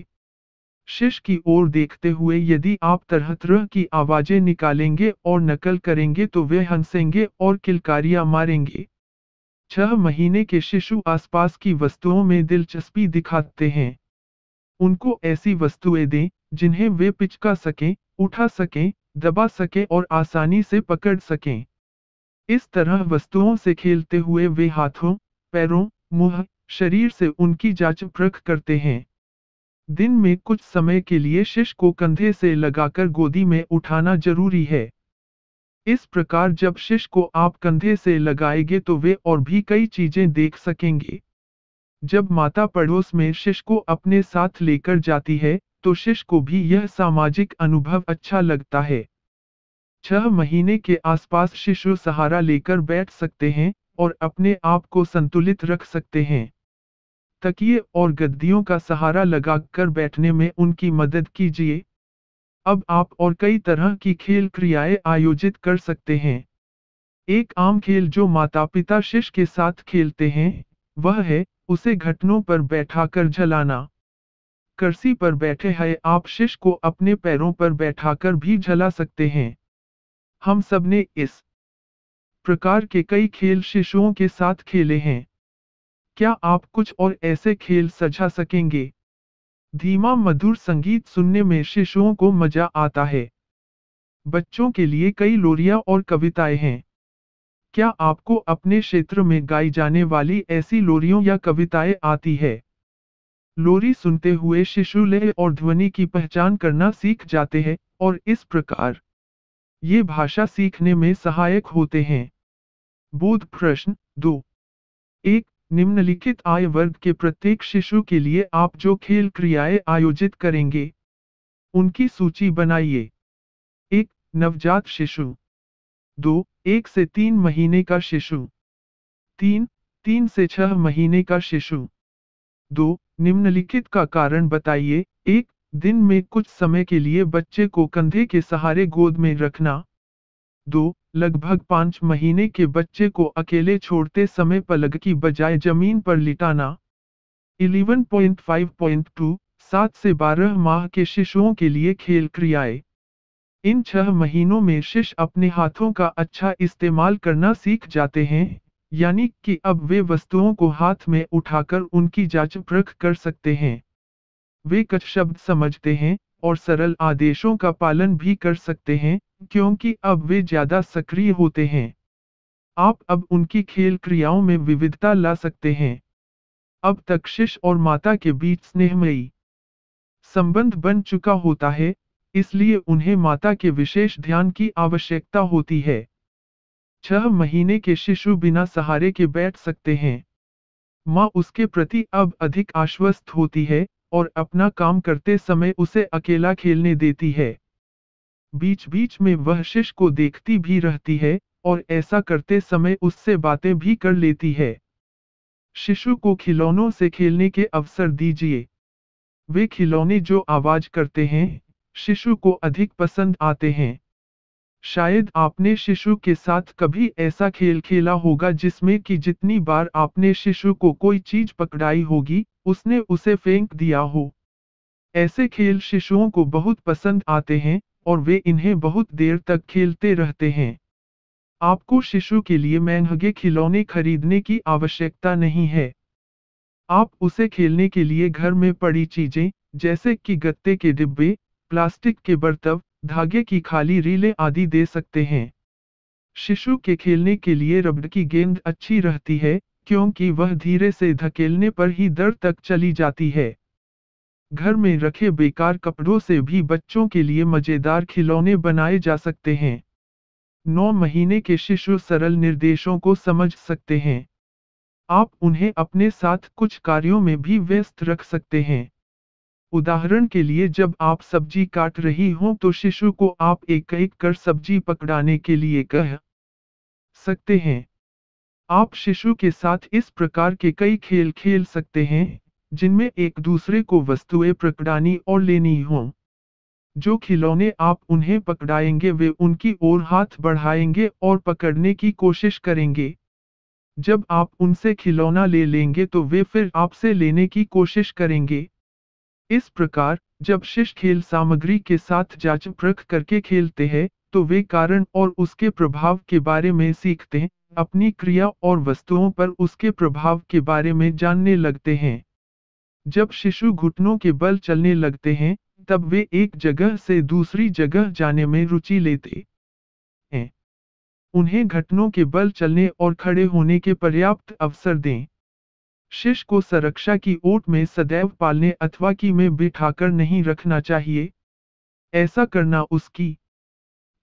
शिश की ओर देखते हुए यदि आप तरह तरह की आवाजें निकालेंगे और नकल करेंगे तो वे हंसेंगे और किलकारियां मारेंगे छह महीने के शिशु आसपास की वस्तुओं में दिलचस्पी दिखाते हैं उनको ऐसी वस्तुएं दें जिन्हें वे पिचका सकें उठा सकें दबा सकें और आसानी से पकड़ सकें इस तरह वस्तुओं से खेलते हुए वे हाथों पैरों मुंह शरीर से उनकी जांच प्रख करते हैं दिन में कुछ समय के लिए शिश को कंधे से लगाकर गोदी में उठाना जरूरी है इस प्रकार जब शिश को आप कंधे से लगाएंगे तो वे और भी कई चीजें देख सकेंगे जब माता पड़ोस में शिश को अपने साथ लेकर जाती है तो शिष्य को भी यह सामाजिक अनुभव अच्छा लगता है छह महीने के आसपास शिशु सहारा लेकर बैठ सकते हैं और अपने आप को संतुलित रख सकते हैं तकिए और गद्दियों का सहारा लगाकर बैठने में उनकी मदद कीजिए अब आप और कई तरह की खेल क्रियाएं आयोजित कर सकते हैं एक आम खेल जो माता पिता शिश के साथ खेलते हैं वह है उसे घटनों पर बैठाकर झलाना करसी पर बैठे हैं आप शिश को अपने पैरों पर बैठाकर भी झला सकते हैं हम सबने इस प्रकार के कई खेल शिशुओं के साथ खेले हैं क्या आप कुछ और ऐसे खेल सजा सकेंगे धीमा मधुर संगीत सुनने में शिशुओं को मजा आता है बच्चों के लिए कई लोरिया और कविताएं हैं क्या आपको अपने क्षेत्र में गाई जाने वाली ऐसी लोरियों या कविताएं आती है नोरी सुनते हुए शिशु लय और ध्वनि की पहचान करना सीख जाते हैं और इस प्रकार ये भाषा सीखने में सहायक होते हैं बोध प्रश्न दो एक निम्नलिखित आय वर्ग के प्रत्येक शिशु के लिए आप जो खेल क्रियाएं आयोजित करेंगे उनकी सूची बनाइए एक नवजात शिशु दो एक से तीन महीने का शिशु तीन तीन से छह महीने का शिशु दो निम्नलिखित का कारण बताइए एक दिन में कुछ समय के लिए बच्चे को कंधे के सहारे गोद में रखना दो लगभग पांच महीने के बच्चे को अकेले छोड़ते समय पलग की बजाय जमीन पर लिटाना 11.5.2 सात से बारह माह के शिशुओं के लिए खेल क्रियाएं इन छह महीनों में शिश अपने हाथों का अच्छा इस्तेमाल करना सीख जाते हैं यानी कि अब वे वस्तुओं को हाथ में उठाकर उनकी जांच परख कर सकते हैं वे कुछ शब्द समझते हैं और सरल आदेशों का पालन भी कर सकते हैं क्योंकि अब वे ज्यादा सक्रिय होते हैं आप अब उनकी खेल क्रियाओं में विविधता ला सकते हैं अब तक शिष्य और माता के बीच स्नेहमयी संबंध बन चुका होता है इसलिए उन्हें माता के विशेष ध्यान की आवश्यकता होती है छह महीने के शिशु बिना सहारे के बैठ सकते हैं माँ उसके प्रति अब अधिक आश्वस्त होती है और अपना काम करते समय उसे अकेला खेलने देती है बीच बीच में वह शिश को देखती भी रहती है और ऐसा करते समय उससे बातें भी कर लेती है शिशु को खिलौनों से खेलने के अवसर दीजिए वे खिलौने जो आवाज करते हैं शिशु को अधिक पसंद आते हैं शायद आपने शिशु के साथ कभी ऐसा खेल खेला होगा जिसमें कि जितनी बार आपने शिशु को कोई चीज पकड़ाई होगी उसने उसे फेंक दिया हो ऐसे खेल शिशुओं को बहुत पसंद आते हैं और वे इन्हें बहुत देर तक खेलते रहते हैं आपको शिशु के लिए महंगे खिलौने खरीदने की आवश्यकता नहीं है आप उसे खेलने के लिए घर में पड़ी चीजें जैसे कि गत्ते के डिब्बे प्लास्टिक के बर्तव धागे की खाली रीले आदि दे सकते हैं शिशु के खेलने के लिए रबड़ की गेंद अच्छी रहती है क्योंकि वह धीरे से धकेलने पर ही दर तक चली जाती है घर में रखे बेकार कपड़ों से भी बच्चों के लिए मजेदार खिलौने बनाए जा सकते हैं नौ महीने के शिशु सरल निर्देशों को समझ सकते हैं आप उन्हें अपने साथ कुछ कार्यों में भी व्यस्त रख सकते हैं उदाहरण के लिए जब आप सब्जी काट रही हो तो शिशु को आप एक एक कर सब्जी पकड़ाने के लिए कह सकते हैं आप शिशु के साथ इस प्रकार के कई खेल खेल सकते हैं जिनमें एक दूसरे को वस्तुएं पकड़ानी और लेनी हो जो खिलौने आप उन्हें पकड़ाएंगे वे उनकी ओर हाथ बढ़ाएंगे और पकड़ने की कोशिश करेंगे जब आप उनसे खिलौना ले लेंगे तो वे फिर आपसे लेने की कोशिश करेंगे इस प्रकार जब शिष्य खेल सामग्री के साथ जांच प्रख करके खेलते हैं तो वे कारण और उसके प्रभाव के बारे में सीखते हैं अपनी क्रिया और वस्तुओं पर उसके प्रभाव के बारे में जानने लगते हैं जब शिशु घुटनों के बल चलने लगते हैं तब वे एक जगह से दूसरी जगह जाने में रुचि लेते हैं उन्हें घटनों के बल चलने और खड़े होने के पर्याप्त अवसर दें शिष्य को संरक्षा की ओट में सदैव पालने अथवा की में बिठाकर नहीं रखना चाहिए ऐसा करना उसकी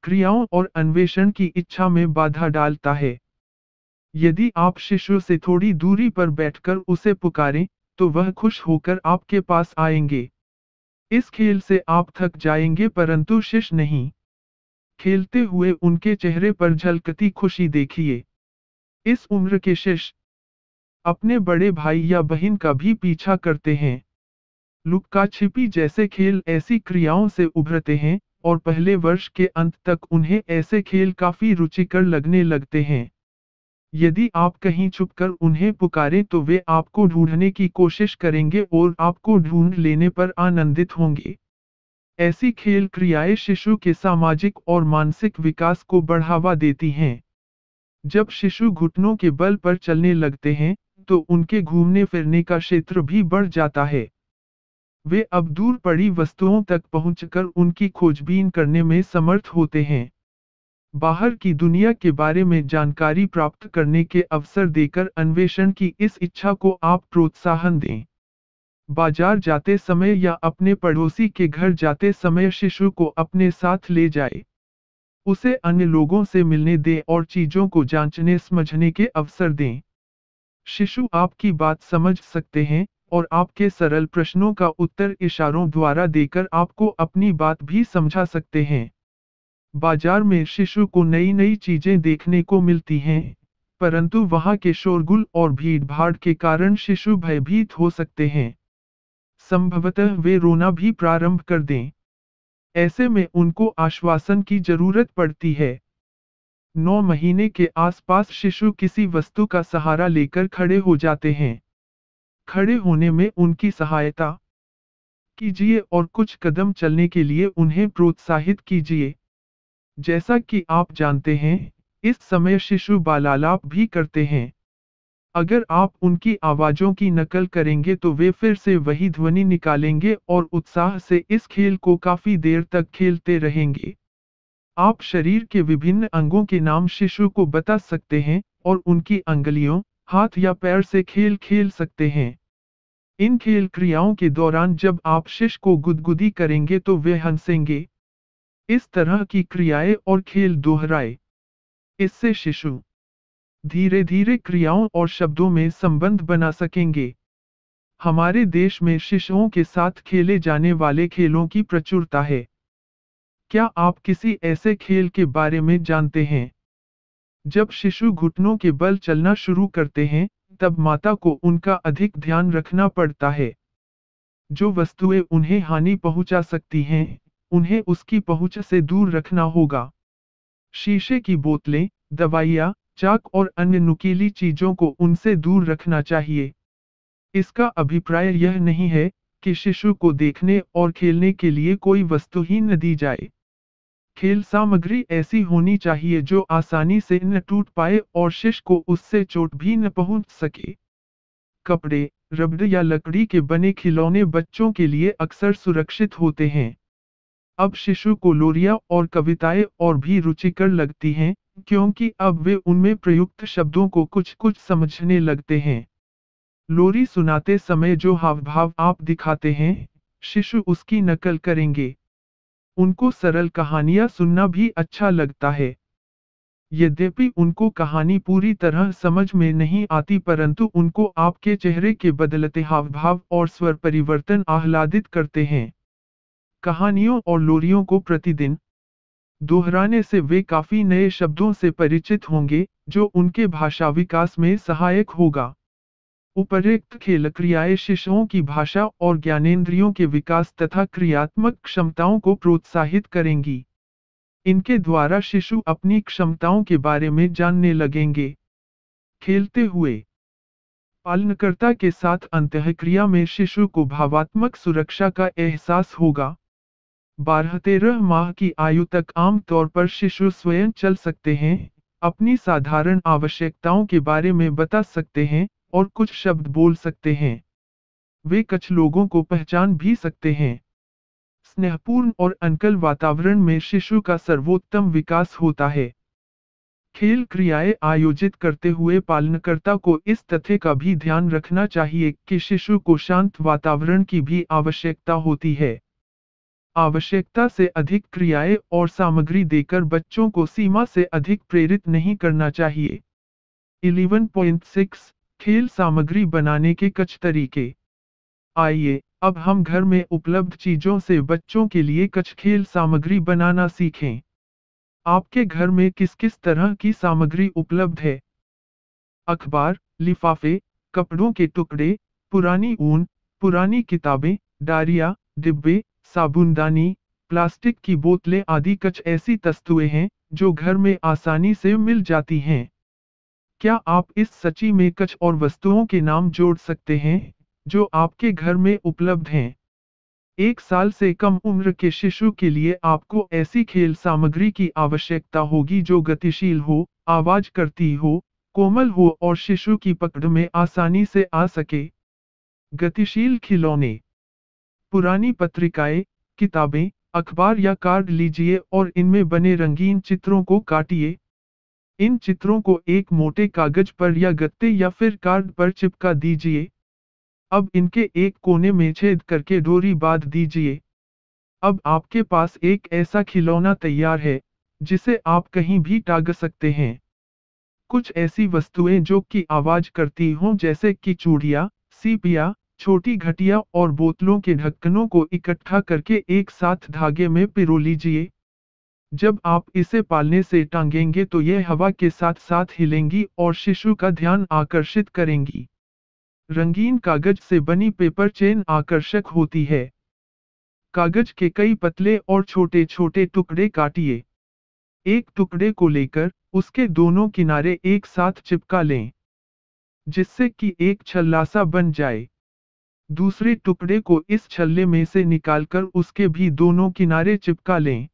क्रियाओं और अन्वेषण की इच्छा में बाधा डालता है यदि आप शिशु से थोड़ी दूरी पर बैठकर उसे पुकारें तो वह खुश होकर आपके पास आएंगे इस खेल से आप थक जाएंगे परंतु शिष्य नहीं खेलते हुए उनके चेहरे पर झलकती खुशी देखिए इस उम्र के शिष्य अपने बड़े भाई या बहन का भी पीछा करते हैं लुक्का छिपी जैसे खेल ऐसी क्रियाओं से उभरते हैं और पहले वर्ष के अंत तक उन्हें ऐसे खेल काफी रुचिकर लगने लगते हैं यदि आप कहीं छुपकर उन्हें पुकारें तो वे आपको ढूंढने की कोशिश करेंगे और आपको ढूंढ लेने पर आनंदित होंगे ऐसी खेल क्रियाएं शिशु के सामाजिक और मानसिक विकास को बढ़ावा देती हैं जब शिशु घुटनों के बल पर चलने लगते हैं तो उनके घूमने फिरने का क्षेत्र भी बढ़ जाता है वे अब दूर पड़ी वस्तुओं तक पहुंचकर उनकी खोजबीन करने में समर्थ होते हैं बाहर की दुनिया के बारे में जानकारी प्राप्त करने के अवसर देकर अन्वेषण की इस इच्छा को आप प्रोत्साहन दें बाजार जाते समय या अपने पड़ोसी के घर जाते समय शिशु को अपने साथ ले जाए उसे अन्य लोगों से मिलने दें और चीजों को जांचने समझने के अवसर दें शिशु आपकी बात समझ सकते हैं और आपके सरल प्रश्नों का उत्तर इशारों द्वारा देकर आपको अपनी बात भी समझा सकते हैं बाजार में शिशु को नई नई चीजें देखने को मिलती हैं परंतु वहां के शोरगुल और भीड़ भाड़ के कारण शिशु भयभीत हो सकते हैं संभवतः वे रोना भी प्रारंभ कर दें ऐसे में उनको आश्वासन की जरूरत पड़ती है नौ महीने के आसपास शिशु किसी वस्तु का सहारा लेकर खड़े हो जाते हैं खड़े होने में उनकी सहायता कीजिए और कुछ कदम चलने के लिए उन्हें प्रोत्साहित कीजिए जैसा कि आप जानते हैं इस समय शिशु बालालाप भी करते हैं अगर आप उनकी आवाज़ों की नकल करेंगे तो वे फिर से वही ध्वनि निकालेंगे और उत्साह से इस खेल को काफ़ी देर तक खेलते रहेंगे आप शरीर के विभिन्न अंगों के नाम शिशु को बता सकते हैं और उनकी अंगलियों हाथ या पैर से खेल खेल सकते हैं इन खेल क्रियाओं के दौरान जब आप शिश को गुदगुदी करेंगे तो वे हंसेंगे इस तरह की क्रियाएं और खेल दोहराए इससे शिशु धीरे धीरे क्रियाओं और शब्दों में संबंध बना सकेंगे हमारे देश में शिशुओं के साथ खेले जाने वाले खेलों की प्रचुरता है क्या आप किसी ऐसे खेल के बारे में जानते हैं जब शिशु घुटनों के बल चलना शुरू करते हैं तब माता को उनका अधिक ध्यान रखना पड़ता है जो वस्तुएं उन्हें हानि पहुंचा सकती हैं उन्हें उसकी पहुंच से दूर रखना होगा शीशे की बोतलें दवाइयां चाक और अन्य नुकीली चीजों को उनसे दूर रखना चाहिए इसका अभिप्राय यह नहीं है कि शिशु को देखने और खेलने के लिए कोई वस्तु ही न दी जाए खेल सामग्री ऐसी होनी चाहिए जो आसानी से न टूट पाए और शिश को उससे चोट भी न पहुंच सके कपड़े रबड़ या लकड़ी के बने खिलौने बच्चों के लिए अक्सर सुरक्षित होते हैं अब शिशु को लोरिया और कविताएं और भी रुचिकर लगती हैं क्योंकि अब वे उनमें प्रयुक्त शब्दों को कुछ कुछ समझने लगते हैं लोरी सुनाते समय जो हाव भाव आप दिखाते हैं शिशु उसकी नकल करेंगे उनको सरल कहानियां सुनना भी अच्छा लगता है यद्यपि उनको कहानी पूरी तरह समझ में नहीं आती परंतु उनको आपके चेहरे के बदलते हाव भाव और स्वर परिवर्तन आह्लादित करते हैं कहानियों और लोरियों को प्रतिदिन दोहराने से वे काफी नए शब्दों से परिचित होंगे जो उनके भाषा विकास में सहायक होगा उपरोक्त खेल क्रियाएं शिशुओं की भाषा और ज्ञानेन्द्रियों के विकास तथा क्रियात्मक क्षमताओं को प्रोत्साहित करेंगी इनके द्वारा शिशु अपनी क्षमताओं के बारे में जानने लगेंगे खेलते हुए पालनकर्ता के साथ अंतःक्रिया क्रिया में शिशु को भावात्मक सुरक्षा का एहसास होगा बारह तेरह माह की आयु तक आमतौर पर शिशु स्वयं चल सकते हैं अपनी साधारण आवश्यकताओं के बारे में बता सकते हैं और कुछ शब्द बोल सकते हैं वे कुछ लोगों को पहचान भी सकते हैं स्नेहपूर्ण और अनकल वातावरण में शिशु का सर्वोत्तम विकास होता है खेल क्रियाएं आयोजित करते हुए पालनकर्ता को इस तथ्य का भी ध्यान रखना चाहिए कि शिशु को शांत वातावरण की भी आवश्यकता होती है आवश्यकता से अधिक क्रियाएं और सामग्री देकर बच्चों को सीमा से अधिक प्रेरित नहीं करना चाहिए 11.6 खेल सामग्री बनाने के कुछ तरीके आइए अब हम घर में उपलब्ध चीजों से बच्चों के लिए कुछ खेल सामग्री बनाना सीखें आपके घर में किस किस तरह की सामग्री उपलब्ध है अखबार लिफाफे कपड़ों के टुकड़े पुरानी ऊन पुरानी किताबें डारिया डिब्बे साबुनदानी प्लास्टिक की बोतलें आदि कुछ ऐसी तस्तुएं हैं जो घर में आसानी से मिल जाती हैं क्या आप इस सची में कुछ और वस्तुओं के नाम जोड़ सकते हैं जो आपके घर में उपलब्ध हैं एक साल से कम उम्र के शिशु के लिए आपको ऐसी खेल सामग्री की आवश्यकता होगी जो गतिशील हो आवाज करती हो कोमल हो और शिशु की पकड़ में आसानी से आ सके गतिशील खिलौने पुरानी पत्रिकाएं किताबें अखबार या कार्ड लीजिए और इनमें बने रंगीन चित्रों को काटिए इन चित्रों को एक मोटे कागज पर या गत्ते या फिर कार्ड पर चिपका दीजिए अब इनके एक कोने में छेद करके डोरी बांध दीजिए अब आपके पास एक ऐसा खिलौना तैयार है जिसे आप कहीं भी टाग सकते हैं कुछ ऐसी वस्तुएं जो कि आवाज करती हों जैसे कि चूड़िया सीपिया छोटी घटिया और बोतलों के ढक्कनों को इकट्ठा करके एक साथ धागे में पिरो लीजिए जब आप इसे पालने से टांगेंगे तो यह हवा के साथ साथ हिलेंगी और शिशु का ध्यान आकर्षित करेंगी रंगीन कागज से बनी पेपर चेन आकर्षक होती है कागज के कई पतले और छोटे छोटे टुकड़े काटिए एक टुकड़े को लेकर उसके दोनों किनारे एक साथ चिपका लें जिससे कि एक छल्लासा बन जाए दूसरे टुकड़े को इस छल्ले में से निकालकर उसके भी दोनों किनारे चिपका लें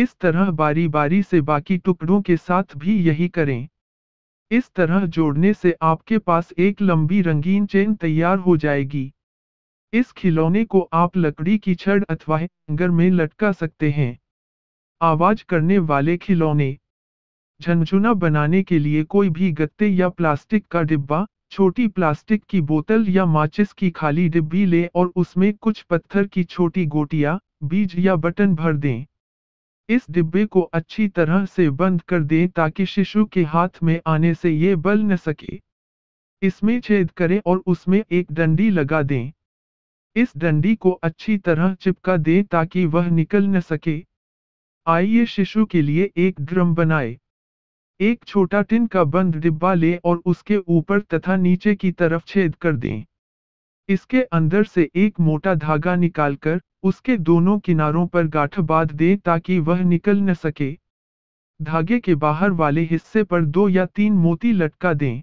इस तरह बारी बारी से बाकी टुकड़ों के साथ भी यही करें इस तरह जोड़ने से आपके पास एक लंबी रंगीन चेन तैयार हो जाएगी इस खिलौने को आप लकड़ी की छड़ अथवा हैंगर में लटका सकते हैं आवाज करने वाले खिलौने झंझुना बनाने के लिए कोई भी गत्ते या प्लास्टिक का डिब्बा छोटी प्लास्टिक की बोतल या माचिस की खाली डिब्बी लें और उसमें कुछ पत्थर की छोटी गोटियां, बीज या बटन भर दें इस डिब्बे को अच्छी तरह से बंद कर दें ताकि शिशु के हाथ में आने से ये बल न सके इसमें छेद करें और उसमें एक डंडी लगा दें इस डंडी को अच्छी तरह चिपका दें ताकि वह निकल न सके आइए शिशु के लिए एक ड्रम बनाए एक छोटा टिन का बंद डिब्बा लें और उसके ऊपर तथा नीचे की तरफ छेद कर दें इसके अंदर से एक मोटा धागा निकालकर उसके दोनों किनारों पर गाठ बांध दे ताकि वह निकल न सके धागे के बाहर वाले हिस्से पर दो या तीन मोती लटका दें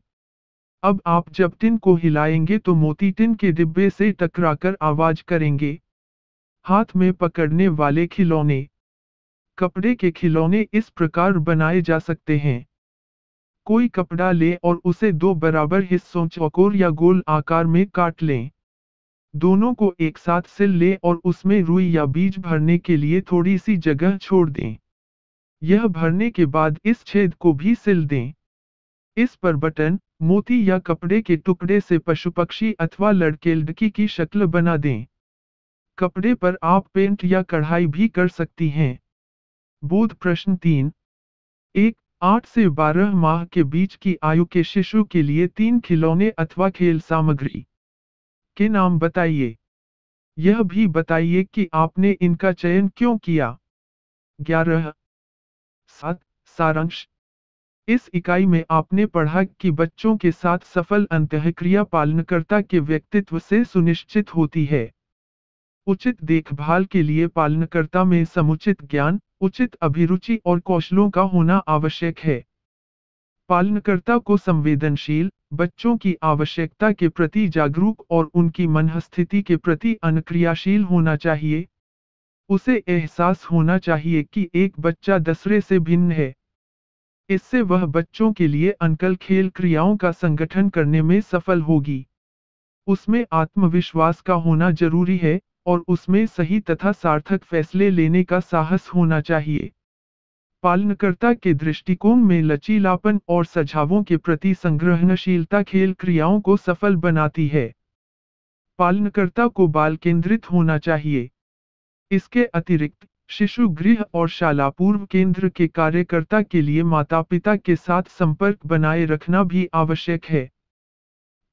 अब आप जब टिन को हिलाएंगे तो मोती टिन के डिब्बे से टकराकर आवाज करेंगे हाथ में पकड़ने वाले खिलौने कपड़े के खिलौने इस प्रकार बनाए जा सकते हैं कोई कपड़ा ले और उसे दो बराबर हिस्सों चौकोर या गोल आकार में काट लें दोनों को एक साथ सिल लें और उसमें रुई या बीज भरने के लिए थोड़ी सी जगह छोड़ दें यह भरने के बाद इस छेद को भी सिल दें इस पर बटन मोती या कपड़े के टुकड़े से पशु पक्षी अथवा लड़के लड़की की शक्ल बना दें कपड़े पर आप पेंट या कढ़ाई भी कर सकती हैं बोध प्रश्न तीन एक 8 से 12 माह के बीच की आयु के शिशु के लिए तीन खिलौने अथवा खेल सामग्री के नाम बताइए यह भी बताइए कि आपने इनका चयन क्यों किया ग्यारह सात सारांश इस इकाई में आपने पढ़ा कि बच्चों के साथ सफल अंतःक्रिया पालनकर्ता के व्यक्तित्व से सुनिश्चित होती है उचित देखभाल के लिए पालनकर्ता में समुचित ज्ञान उचित अभिरुचि और कौशलों का होना आवश्यक है पालनकर्ता को संवेदनशील बच्चों की आवश्यकता के प्रति जागरूक और उनकी मनस्थिति के प्रति अनक्रियाशील होना चाहिए उसे एहसास होना चाहिए कि एक बच्चा दसरे से भिन्न है इससे वह बच्चों के लिए अनकल खेल क्रियाओं का संगठन करने में सफल होगी उसमें आत्मविश्वास का होना जरूरी है और उसमें सही तथा सार्थक फैसले लेने का साहस होना चाहिए पालनकर्ता के दृष्टिकोण में लचीलापन और सुझावों के प्रति संग्रहणशीलता खेल क्रियाओं को सफल बनाती है पालनकर्ता को बाल केंद्रित होना चाहिए इसके अतिरिक्त शिशु गृह और शाला पूर्व केंद्र के कार्यकर्ता के लिए माता पिता के साथ संपर्क बनाए रखना भी आवश्यक है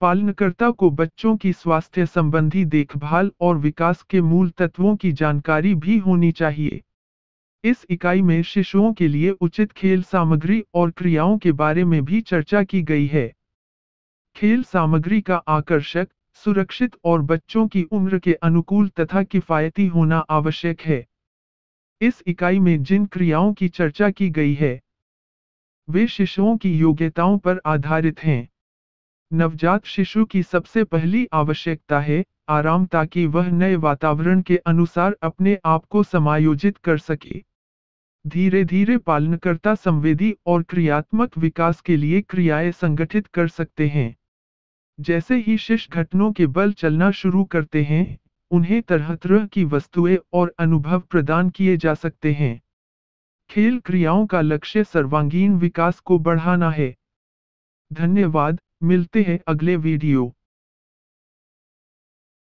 पालनकर्ता को बच्चों की स्वास्थ्य संबंधी देखभाल और विकास के मूल तत्वों की जानकारी भी होनी चाहिए इस इकाई में शिशुओं के लिए उचित खेल सामग्री और क्रियाओं के बारे में भी चर्चा की गई है खेल सामग्री का आकर्षक सुरक्षित और बच्चों की उम्र के अनुकूल तथा किफायती होना आवश्यक है इस इकाई में जिन क्रियाओं की चर्चा की गई है वे शिशुओं की योग्यताओं पर आधारित हैं नवजात शिशु की सबसे पहली आवश्यकता है आराम ताकि वह नए वातावरण के अनुसार अपने आप को समायोजित कर सके धीरे धीरे पालनकर्ता संवेदी और क्रियात्मक विकास के लिए क्रियाएं संगठित कर सकते हैं जैसे ही शिष घटनों के बल चलना शुरू करते हैं उन्हें तरह तरह की वस्तुएं और अनुभव प्रदान किए जा सकते हैं खेल क्रियाओं का लक्ष्य सर्वांगीण विकास को बढ़ाना है धन्यवाद मिलते हैं अगले वीडियो